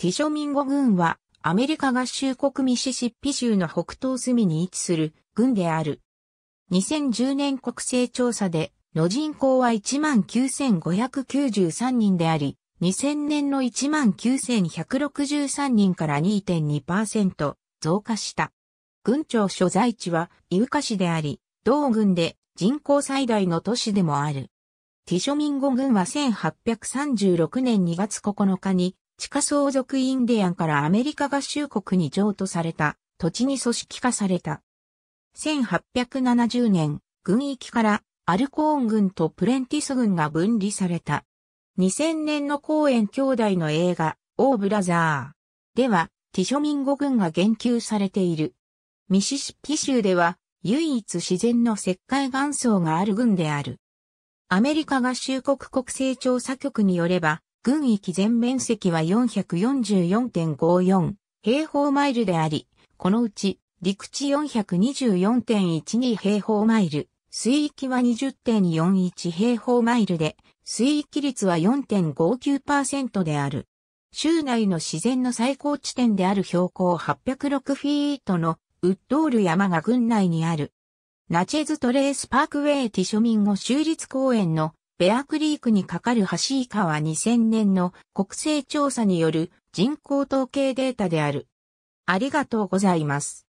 ティショミンゴ軍は、アメリカ合衆国ミシシッピ州の北東隅に位置する軍である。2010年国勢調査で、の人口は19,593人であり、2000年の19,163人から2.2%増加した。軍庁所在地は、イウカ市であり、同軍で人口最大の都市でもある。ティショミンゴ軍は1836年2月9日に地下相続インディアンからアメリカ合衆国に譲渡された土地に組織化された。1870年、軍域からアルコーン軍とプレンティス軍が分離された。2000年の公園兄弟の映画、オー・ブラザー。では、ティショミンゴ軍が言及されている。ミシシッピ州では、唯一自然の石灰岩層がある軍である。アメリカ合衆国国勢調査局によれば、軍域全面積は444.54平方マイルであり、このうち陸地424.12平方マイル、水域は20.41平方マイルで、水域率は4.59%である。州内の自然の最高地点である標高806フィートのウッドール山が群内にある。ナチェズトレースパークウェイティ庶民語州立公園のベアクリークに架かる橋以下は2000年の国勢調査による人口統計データである。ありがとうございます。